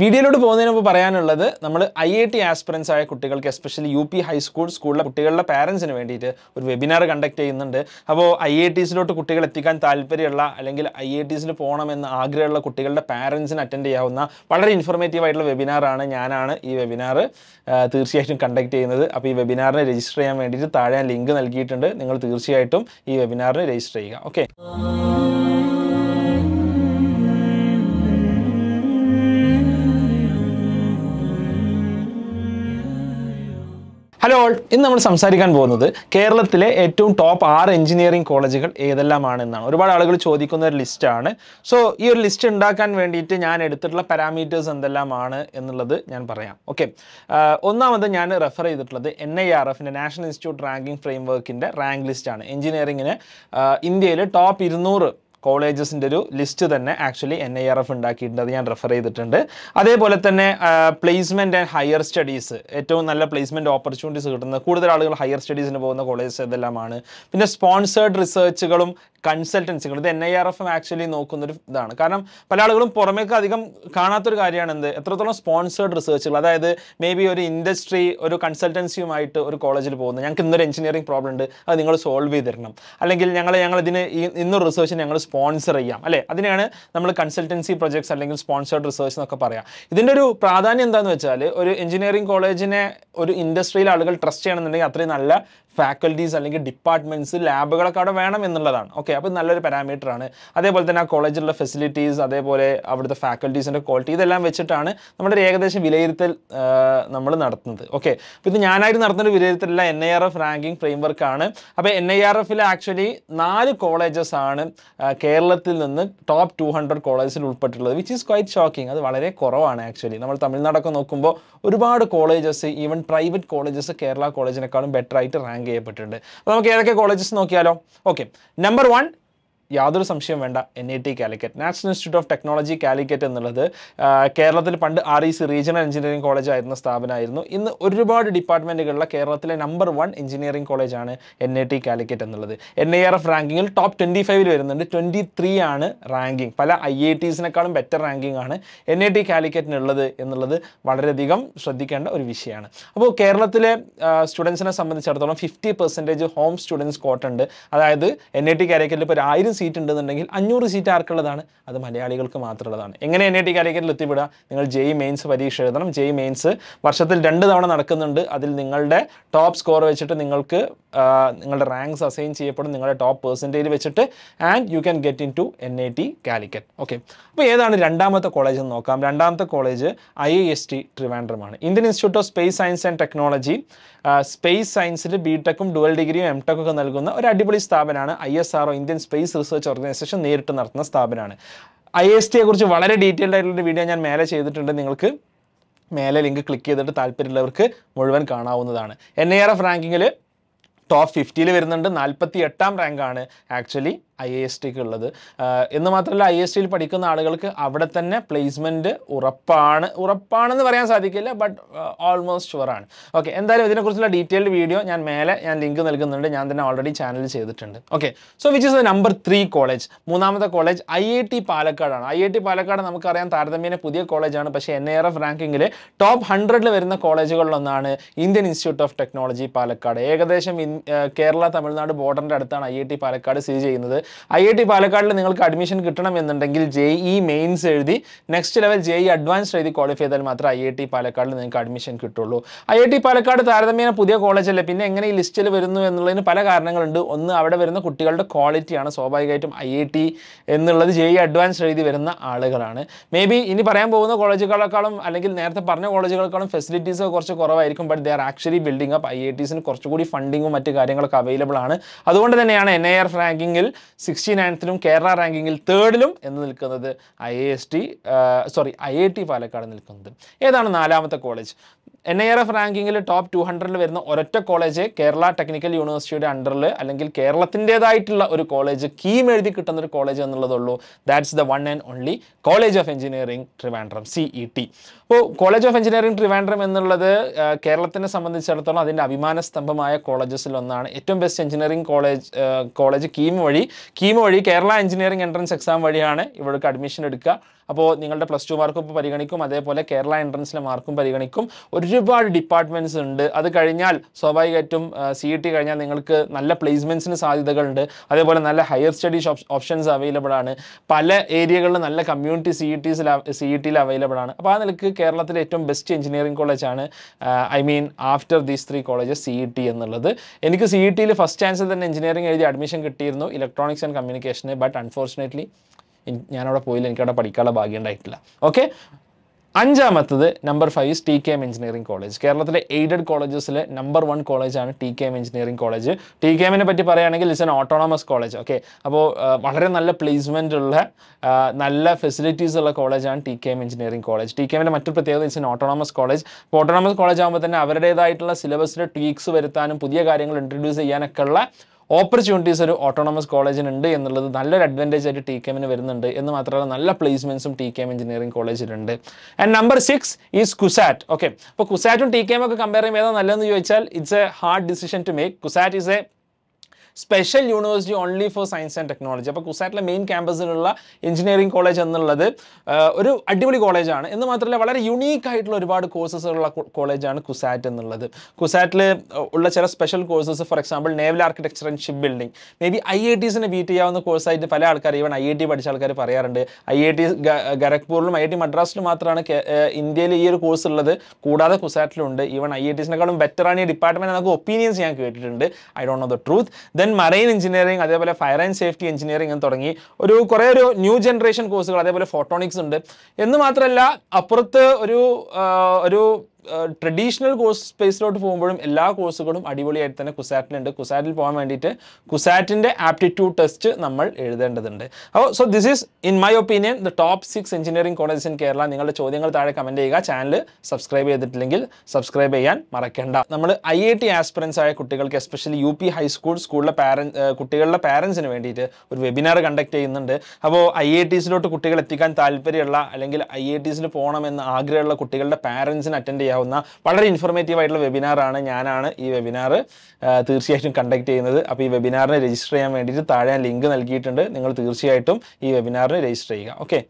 വീഡിയോയിലോട്ട് പോകുന്നതിന് മുമ്പ് പറയാനുള്ളത് നമ്മൾ ഐ ഐ ടി ആസ്പിറൻസ് ആയ കുട്ടികൾക്ക് എസ്പെഷ്യലി യു പി ഹൈസ്കൂൾ സ്കൂളിലെ കുട്ടികളുടെ പാരൻസിന് വേണ്ടിയിട്ട് ഒരു വെബിനാർ കണ്ടക്ട് ചെയ്യുന്നുണ്ട് അപ്പോൾ ഐ ഐ ടിസിലോട്ട് കുട്ടികൾ എത്തിക്കാൻ താല്പര്യമുള്ള അല്ലെങ്കിൽ ഐ ഐ ടിസിൽ പോകണമെന്ന് ആഗ്രഹമുള്ള കുട്ടികളുടെ പാരൻസിന് അറ്റൻഡ് ചെയ്യാവുന്ന വളരെ ഇൻഫോർമേറ്റീവ് ആയിട്ടുള്ള വെബിനാറാണ് ഞാനാണ് ഈ വെബിനാർ തീർച്ചയായിട്ടും കണ്ടക്ട് ചെയ്യുന്നത് അപ്പോൾ ഈ വെബിനാറിനെ രജിസ്റ്റർ ചെയ്യാൻ വേണ്ടിയിട്ട് താഴെ ലിങ്ക് നൽകിയിട്ടുണ്ട് നിങ്ങൾ തീർച്ചയായിട്ടും ഈ വെബിനാറിന് രജിസ്റ്റർ ചെയ്യുക ഓക്കെ ഹലോ ഇന്ന് നമ്മൾ സംസാരിക്കാൻ പോകുന്നത് കേരളത്തിലെ ഏറ്റവും ടോപ്പ് ആറ് എഞ്ചിനീയറിംഗ് കോളേജുകൾ ഏതെല്ലാമാണെന്നാണ് ഒരുപാട് ആളുകൾ ചോദിക്കുന്ന ഒരു ലിസ്റ്റാണ് സോ ഈ ഒരു ലിസ്റ്റ് ഉണ്ടാക്കാൻ വേണ്ടിയിട്ട് ഞാൻ എടുത്തിട്ടുള്ള പാരാമീറ്റേഴ്സ് എന്തെല്ലാമാണ് എന്നുള്ളത് ഞാൻ പറയാം ഓക്കെ ഒന്നാമത് ഞാൻ റെഫർ ചെയ്തിട്ടുള്ളത് എൻ ഐ ആർ എഫിൻ്റെ നാഷണൽ ഇൻസ്റ്റിറ്റ്യൂട്ട് റാങ്കിംഗ് ഫ്രെയിംവർക്കിൻ്റെ റാങ്ക് ലിസ്റ്റാണ് എഞ്ചിനീയറിങ്ങിന് ഇന്ത്യയിൽ ടോപ്പ് ഇരുന്നൂറ് കോളേജസിൻ്റെ ഒരു ലിസ്റ്റ് തന്നെ actually N I R F ഉണ്ടാക്കിയിട്ടുണ്ട് അത് ഞാൻ റെഫർ ചെയ്തിട്ടുണ്ട് അതേപോലെ തന്നെ പ്ലേസ്മെൻറ്റ് ആൻഡ് ഹയർ സ്റ്റഡീസ് ഏറ്റവും നല്ല പ്ലേസ്മെൻറ്റ് ഓപ്പർച്യൂണിറ്റീസ് കിട്ടുന്ന കൂടുതൽ ആളുകൾ ഹയർ സ്റ്റഡീസിന് പോകുന്ന കോളേജസ് ഏതെല്ലാമാണ് പിന്നെ സ്പോൺസേഡ് റിസർച്ചുകളും കൺസൾട്ടൻസികൾ ഇത് എൻ ഐ ആർ എഫും ആക്ച്വലി നോക്കുന്നൊരു ഇതാണ് കാരണം പല ആളുകളും പുറമേക്ക് അധികം കാണാത്തൊരു കാര്യമാണ് എന്ത് എത്രത്തോളം സ്പോൺസേഡ് റിസർച്ചുകൾ അതായത് മേ ബി ഒരു ഇൻഡസ്ട്രി ഒരു കൺസൾട്ടൻസിയുമായിട്ട് ഒരു കോളേജിൽ പോകുന്നത് ഞങ്ങൾക്ക് ഇന്നൊരു എഞ്ചിനീയറിംഗ് പ്രോബ്ലം ഉണ്ട് അത് നിങ്ങൾ സോൾവ് ചെയ്ത് തരണം അല്ലെങ്കിൽ ഞങ്ങൾ ഞങ്ങൾ ഇതിന് ഇന്നൊരു റിസർച്ച് ഞങ്ങൾ സ്പോൺസർ ചെയ്യാം അല്ലേ അതിനെയാണ് നമ്മൾ കൺസൾട്ടൻസി പ്രൊജക്ട്സ് അല്ലെങ്കിൽ സ്പോൺസേഡ് റിസർച്ച് എന്നൊക്കെ പറയാം ഇതിൻ്റെ ഒരു പ്രാധാന്യം എന്താണെന്ന് വെച്ചാൽ ഒരു എഞ്ചിനീയറിംഗ് കോളേജിനെ ഒരു ഇൻഡസ്ട്രിയിൽ ആളുകൾ ട്രസ്റ്റ് ചെയ്യണമെന്നുണ്ടെങ്കിൽ അത്രയും നല്ല ഫാക്കൽറ്റീസ് അല്ലെങ്കിൽ ഡിപ്പാർട്ട്മെൻറ്റ്സ് ലാബുകളൊക്കെ അവിടെ വേണം എന്നുള്ളതാണ് ഓക്കെ അപ്പോൾ നല്ലൊരു പാരാമീറ്റർ ആണ് അതേപോലെ തന്നെ ആ കോളേജിലുള്ള ഫെസിലിറ്റീസ് അതേപോലെ അവിടുത്തെ ഫാക്കൽറ്റീസിൻ്റെ ക്വാളിറ്റി ഇതെല്ലാം വെച്ചിട്ടാണ് നമ്മുടെ ഒരു ഏകദേശം വിലയിരുത്തൽ നമ്മൾ നടത്തുന്നത് ഓക്കെ അപ്പോൾ ഇത് ഞാനായിട്ട് നടത്തുന്ന വിലയിരുത്തലുള്ള N I R F ranking framework ആണ് അപ്പോൾ എൻ ഐ ആർ എഫിൽ ആക്ച്വലി നാല് കോളേജസാണ് ആണ് കേരളത്തിൽ നിന്ന് ടോപ്പ് ടു ഹൺഡ്രഡ് കോളേജസിൽ ഉൾപ്പെട്ടിട്ടുള്ളത് വിച്ച് ഈസ് ക്വൈറ്റ് ഷോക്കിംഗ് അത് വളരെ കുറവാണ് ആക്ച്വലി നമ്മൾ തമിഴ്നാടൊക്കെ നോക്കുമ്പോൾ ഒരുപാട് colleges even private colleges Kerala കോളേജിനെക്കാളും ബെറ്റർ ആയിട്ട് റാങ്ക് റാങ്ക് ചെയ്യപ്പെട്ടിട്ടുണ്ട് അപ്പോൾ നമുക്ക് ഏതൊക്കെ കോളേജസ് നോക്കിയാലോ ഓക്കെ നമ്പർ വൺ യാതൊരു സംശയം വേണ്ട N I T Calicut national institute of technology Calicut എന്നുള്ളത് കേരളത്തിൽ പണ്ട് R E C regional engineering college ആയിരുന്ന സ്ഥാപനമായിരുന്നു ഇന്ന് ഒരുപാട് ഡിപ്പാർട്ട്മെൻറ്റുകളിലെ കേരളത്തിലെ നമ്പർ വൺ എഞ്ചിനീയറിംഗ് കോളേജാണ് എൻ ഐ ടി കാലിക്കറ്റ് എന്നുള്ളത് എൻ ഐ ആർ എഫ് റാങ്കിങ്ങിൽ ടോപ്പ് ട്വൻറ്റി ഫൈവിൽ വരുന്നുണ്ട് ട്വൻറ്റി ത്രീ ആണ് റാങ്കിങ് പല ഐ ഐ ടീസിനേക്കാളും ബെറ്റർ റാങ്കിങ് ആണ് എൻ ഐ ടി കാലിക്കറ്റിനുള്ളത് എന്നുള്ളത് വളരെയധികം ശ്രദ്ധിക്കേണ്ട ഒരു വിഷയമാണ് അപ്പോൾ കേരളത്തിലെ സ്റ്റുഡൻസിനെ സംബന്ധിച്ചിടത്തോളം ഫിഫ്റ്റി പെർസെൻറ്റേജ് ഹോം സ്റ്റുഡൻസ് കോട്ടുണ്ട് അതായത് എൻ ഐ ടി കാലിക്കറ്റിൽ ഇപ്പോൾ ഒരു ആയിരം സീറ്റ് ഉണ്ടെന്നുണ്ടെങ്കിൽ അഞ്ഞൂറ് സീറ്റ് ആർക്കുള്ളതാണ് അത് മലയാളികൾക്ക് മാത്രമുള്ളതാണ് എങ്ങനെ എൻ ഐ ടി കാലിക്കറ്റിൽ എത്തിപ്പെടുക നിങ്ങൾ ജെയ് മെയിൻസ് e പരീക്ഷ എഴുതണം ജെയ് മെയിൻസ് e വർഷത്തിൽ രണ്ട് തവണ നടക്കുന്നുണ്ട് അതിൽ നിങ്ങളുടെ ടോപ്പ് സ്കോർ വെച്ചിട്ട് നിങ്ങൾക്ക് നിങ്ങളുടെ റാങ്ക്സ് അസൈൻ ചെയ്യപ്പെടും നിങ്ങളുടെ ടോപ്പ് പെർസെൻറ്റേജ് വെച്ചിട്ട് and you can get in to N I T Calicut okay അപ്പോൾ ഏതാണ് രണ്ടാമത്തെ കോളേജ് എന്ന് നോക്കാം രണ്ടാമത്തെ college I I S T ട്രിവാൻഡ്രമാണ് Indian institute of space science and technology space സയൻസിൽ ബി ടെക്കും ഡുവൽ ഡിഗ്രിയും എം ഒക്കെ നൽകുന്ന ഒരു അടിപൊളി സ്ഥാപനമാണ് I S R O Indian space research organisation നേരിട്ട് നടത്തുന്ന സ്ഥാപനമാണ് ഐ എസ് ടിയെ കുറിച്ച് വളരെ ഡീറ്റെയിൽഡ് ആയിട്ടുള്ള വീഡിയോ ഞാൻ മേലെ ചെയ്തിട്ടുണ്ട് നിങ്ങൾക്ക് മേലെ ലിങ്ക് ക്ലിക്ക് ചെയ്തിട്ട് താല്പര്യമുള്ളവർക്ക് മുഴുവൻ കാണാവുന്നതാണ് എൻ ഐ ആർ എഫ് റാങ്കിങ്ങിൽ ടോപ്പ് ഫിഫ്റ്റിയിൽ വരുന്നുണ്ട് നാൽപ്പത്തി എട്ടാം റാങ്കാണ് ആക്ച്വലി ഐ എസ് ടിക്ക് ഉള്ളത് എന്ന് മാത്രമല്ല ഐ എസ് ടിയിൽ പഠിക്കുന്ന ആളുകൾക്ക് അവിടെ തന്നെ പ്ലേസ്മെൻറ്റ് ഉറപ്പാണ് ഉറപ്പാണെന്ന് പറയാൻ സാധിക്കില്ല ബട്ട് ഓൾമോസ്റ്റ് ഷുവറാണ് ഓക്കെ എന്തായാലും ഇതിനെക്കുറിച്ചുള്ള ഡീറ്റെയിൽഡ് വീഡിയോ ഞാൻ മേലെ ഞാൻ ലിങ്ക് നൽകുന്നുണ്ട് ഞാൻ തന്നെ ഓൾറെഡി ചാനൽ ചെയ്തിട്ടുണ്ട് okay so which is the number three college മൂന്നാമത്തെ കോളേജ് ഐ ഐ ടി പാലക്കാടാണ് ഐ ഐ ടി പാലക്കാട് നമുക്കറിയാം താരതമ്യേന പുതിയ കോളേജാണ് പക്ഷേ എൻ എ ആർ എഫ് റാങ്കിങ്ങിൽ ടോപ്പ് ഹൺഡ്രഡിൽ വരുന്ന കോളേജുകളിലൊന്നാണ് Indian institute of technology Palakkad ഏകദേശം കേരള തമിഴ്നാട് ബോർഡറിൻ്റെ അടുത്താണ് ഐ ഐ ടി പാലക്കാട് സ്ഥിതി ചെയ്യുന്നത് ഐ ഐ ടി പാലക്കാടിൽ നിങ്ങൾക്ക് അഡ്മിഷൻ കിട്ടണം എന്നുണ്ടെങ്കിൽ ജെ ഇ മെയിൻസ് എഴുതി next level J E advance എഴുതി ക്വാളിഫൈ ചെയ്താൽ മാത്രം ഐ ഐ ടി പാലക്കാടിൽ നിങ്ങൾക്ക് അഡ്മിഷൻ കിട്ടുള്ളൂ ഐ ഐ ടി പാലക്കാട് താരതമ്യേന പുതിയ കോളേജല്ലേ പിന്നെ എങ്ങനെ ഈ ലിസ്റ്റിൽ വരുന്നു എന്നുള്ളതിന് പല കാരണങ്ങളുണ്ട് ഒന്ന് അവിടെ വരുന്ന കുട്ടികളുടെ ക്വാളിറ്റിയാണ് സ്വാഭാവികമായിട്ടും ഐ ഐ ടി എന്നുള്ളത് ജെ ഇ അഡ്വാൻസ് എഴുതി വരുന്ന ആളുകളാണ് മേ ബി ഇനി പറയാൻ പോകുന്ന കോളേജുകളെക്കാളും അല്ലെങ്കിൽ നേരത്തെ പറഞ്ഞ കോളേജുകളെക്കാളും ഫെസിലിറ്റീസ് കുറച്ച് കുറവായിരിക്കും but they are actually building up I I ടീസിന് കുറച്ചുകൂടി ഫണ്ടിങ്ങും മറ്റു കാര്യങ്ങളൊക്കെ അവൈലബിൾ ആണ് അതുകൊണ്ട് തന്നെയാണ് എൻ ഐ ആർ റാങ്കിങ്ങിൽ സിക്സ്റ്റി നയൻത്തിലും കേരള റാങ്കിങ്ങിൽ തേർഡിലും എന്ന് നിൽക്കുന്നത് I S T sorry I I T Palakkad നിൽക്കുന്നത് ഏതാണ് നാലാമത്തെ college N I R F റാങ്കിങ്ങിൽ ടോപ്പ് ടു ഹൺഡ്രഡിൽ വരുന്ന ഒരൊറ്റ കോളേജ് കേരള ടെക്നിക്കൽ യൂണിവേഴ്സിറ്റിയുടെ അണ്ടറിൽ അല്ലെങ്കിൽ കേരളത്തിൻ്റേതായിട്ടുള്ള ഒരു കോളേജ് കീം എഴുതി കിട്ടുന്ന ഒരു കോളേജ് എന്നുള്ളതുള്ളൂ that's the one and only college of engineering Trivandrum C E T അപ്പോൾ കോളേജ് ഓഫ് എഞ്ചിനീയറിംഗ് ട്രിവാൻഡ്രം എന്നുള്ളത് കേരളത്തിനെ സംബന്ധിച്ചിടത്തോളം അതിൻ്റെ അഭിമാന സ്തംഭമായ കോളേജസിൽ ഒന്നാണ് ഏറ്റവും best engineering college college KEAM വഴി കീം വഴി കേരള എഞ്ചിനീയറിംഗ് എൻട്രൻസ് എക്സാം വഴിയാണ് ഇവിടേക്ക് അഡ്മിഷൻ എടുക്കുക അപ്പോൾ നിങ്ങളുടെ പ്ലസ് ടു മാർക്കും ഇപ്പോൾ പരിഗണിക്കും അതേപോലെ കേരള എൻട്രൻസിലെ മാർക്കും പരിഗണിക്കും ഒരുപാട് ഡിപ്പാർട്ട്മെൻറ്റ്സ് ഉണ്ട് അത് കഴിഞ്ഞാൽ സ്വാഭാവികമായിട്ടും സി ഇ ടി കഴിഞ്ഞാൽ നിങ്ങൾക്ക് നല്ല പ്ലേസ്മെൻറ്റ്സിന് സാധ്യതകളുണ്ട് അതേപോലെ നല്ല ഹയർ സ്റ്റഡീസ് ഓപ്ഷൻസ് അവൈലബിൾ ആണ് പല ഏരിയകളിൽ നല്ല കമ്മ്യൂണിറ്റി സി ഇ ടിസിൽ സി ഇ ടിയിൽ അവൈലബിൾ ആണ് അപ്പോൾ ആ നിലക്ക് കേരളത്തിലെ ഏറ്റവും ബെസ്റ്റ് എഞ്ചിനീയറിംഗ് കോളേജാണ് I mean after these three colleges C E T എന്നുള്ളത് എനിക്ക് സി ഇ ടിയിൽ ഫസ്റ്റ് ചാൻസിൽ തന്നെ എഞ്ചിനീയറിംഗ് എഴുതി അഡ്മിഷൻ കിട്ടിയിരുന്നു ഇലക്ട്രോണിക്സ് ആൻഡ് കമ്മ്യൂണിക്കേഷന് ബട്ട് അൺഫോർച്ചുനേറ്റ്ലി ഞാനവിടെ പോയില്ല എനിക്കവിടെ പഠിക്കാനുള്ള ഭാഗ്യം ഉണ്ടായിട്ടില്ല ഓക്കെ അഞ്ചാമത്തത് number five T K M engineering college കേരളത്തിലെ എയ്ഡഡ് കോളേജസിലെ നമ്പർ വൺ കോളേജാണ് T K M engineering college T K എമ്മിനെ പറ്റി പറയുകയാണെങ്കിൽ it's an autonomous college okay അപ്പോൾ വളരെ നല്ല പ്ലേസ്മെൻ്റ് ഉള്ള നല്ല ഫെസിലിറ്റീസ് ഉള്ള കോളേജാണ് T K M engineering college T K എമ്മിൻ്റെ മറ്റൊരു പ്രത്യേകത ഇറ്റ്സ് എൻ ഓട്ടോണമസ് കോളേജ് അപ്പോൾ ഓട്ടോണമസ് കോളേജ് ആകുമ്പോൾ തന്നെ അവരുടേതായിട്ടുള്ള സിലബസിലെ ട്വീക്സ് വരുത്താനും പുതിയ കാര്യങ്ങൾ ഇൻട്രൊഡ്യൂസ് ചെയ്യാനൊക്കെ ഉള്ള ഓപ്പർച്യൂണിറ്റീസ് ഒരു ഓട്ടോണമസ് കോളേജിനുണ്ട് എന്നുള്ളത് നല്ലൊരു അഡ്വാൻറ്റേജ് ആയിട്ട് ടി കെമ്മിന് വരുന്നുണ്ട് എന്ന് മാത്രമല്ല നല്ല പ്ലേസ്മെൻറ്റ്സും ടി കെ എം എഞ്ചിനീയറിംഗ് കോളേജിലുണ്ട് and number six is CUSAT okay അപ്പോൾ കുസാറ്റും ടി കെ എം ഒക്കെ കമ്പയർ ചെയ്യുമ്പോൾ ഏതാ നല്ലതെന്ന് ചോദിച്ചാൽ it's a hard decision to make CUSAT is a special university only for science and technology അപ്പോൾ കുസാറ്റിലെ മെയിൻ ക്യാമ്പസിലുള്ള എഞ്ചിനീയറിംഗ് കോളേജ് എന്നുള്ളത് ഒരു അടിപൊളി കോളേജാണ് എന്ന് മാത്രമല്ല വളരെ യുണീക്ക് ആയിട്ടുള്ള ഒരുപാട് കോഴ്സസുള്ള കോളേജാണ് കുസാറ്റ് എന്നുള്ളത് കുസാറ്റിൽ ഉള്ള ചില special courses for example naval architecture and ship building may B I I ടീസിനെ ബീറ്റ് ചെയ്യാവുന്ന കോഴ്സായിട്ട് പല ആൾക്കാർ ഈവൻ ഐ ഐ ടി പഠിച്ച ആൾക്കാർ പറയാറുണ്ട് ഐ ഐ ടി ഖരഗ്പൂരിലും ഐ ഐ ടി മദ്രാസിലും മാത്രമാണ് ഇന്ത്യയിൽ ഈ ഒരു കോഴ്സ് ഉള്ളത് കൂടാതെ കുസാറ്റിലുണ്ട് ഈവൻ ഐ ഐ ബെറ്റർ ആണ് ഈ ഡിപ്പാർട്ട്മെൻറ്റ് എന്നൊക്കെ ഒപ്പീനിയൻസ് ഞാൻ കേട്ടിട്ടുണ്ട് I don't know the truth then marine engineering അതേപോലെ ഫയർ ആൻഡ് സേഫ്റ്റി എഞ്ചിനീയറിംഗ് എന്ന് തുടങ്ങി ഒരു കുറേ ഒരു ന്യൂ ജനറേഷൻ കോഴ്സുകൾ അതേപോലെ ഫോട്ടോണിക്സ് ഉണ്ട് എന്ന് മാത്രമല്ല അപ്പുറത്ത് ഒരു ഒരു ട്രഡീഷണൽ കോഴ്സ് സ്പേസിലോട്ട് പോകുമ്പോഴും എല്ലാ കോഴ്സുകളും അടിപൊളിയായിട്ട് തന്നെ കുസാറ്റിലുണ്ട് കുസാറ്റിൽ പോകാൻ വേണ്ടിയിട്ട് കുസാറ്റിൻ്റെ ആപ്റ്റിറ്റ്യൂഡ് ടെസ്റ്റ് നമ്മൾ എഴുതേണ്ടതുണ്ട് അപ്പോൾ so this is in my opinion the top six engineering colleges in Kerala നിങ്ങളുടെ ചോദ്യങ്ങൾ താഴെ കമൻറ്റ് ചെയ്യുക ചാനൽ സബ്സ്ക്രൈബ് ചെയ്തിട്ടില്ലെങ്കിൽ സബ്സ്ക്രൈബ് ചെയ്യാൻ മറക്കേണ്ട നമ്മൾ ഐ ഐ ടി ആസ്പിറൻസ് ആയ കുട്ടികൾക്ക് എസ്പെഷ്യലി യു പി ഹൈസ്കൂൾ സ്കൂളിലെ പാര കുട്ടികളുടെ പാരൻസിന് വേണ്ടിയിട്ട് ഒരു വെബിനാർ കണ്ടക്ട് ചെയ്യുന്നുണ്ട് അപ്പോൾ ഐ ഐ ടിസിലോട്ട് കുട്ടികൾ എത്തിക്കാൻ താല്പര്യമുള്ള അല്ലെങ്കിൽ ഐ ഐ ടിസിന് പോകണമെന്ന് ആഗ്രഹമുള്ള കുട്ടികളുടെ പാരൻസിന് അറ്റൻഡ് ചെയ്യാൻ ചെയ്യാവുന്ന വളരെ ഇൻഫോർമേറ്റീവ് ആയിട്ടുള്ള വെബിനാറാണ് ഞാനാണ് ഈ വെബിനാർ തീർച്ചയായിട്ടും കണ്ടക്ട് ചെയ്യുന്നത് അപ്പോൾ ഈ വെബിനാറിനെ രജിസ്റ്റർ ചെയ്യാൻ വേണ്ടിയിട്ട് താഴെ ലിങ്ക് നൽകിയിട്ടുണ്ട് നിങ്ങൾ തീർച്ചയായിട്ടും ഈ വെബിനാറിന് രജിസ്റ്റർ ചെയ്യുക ഓക്കെ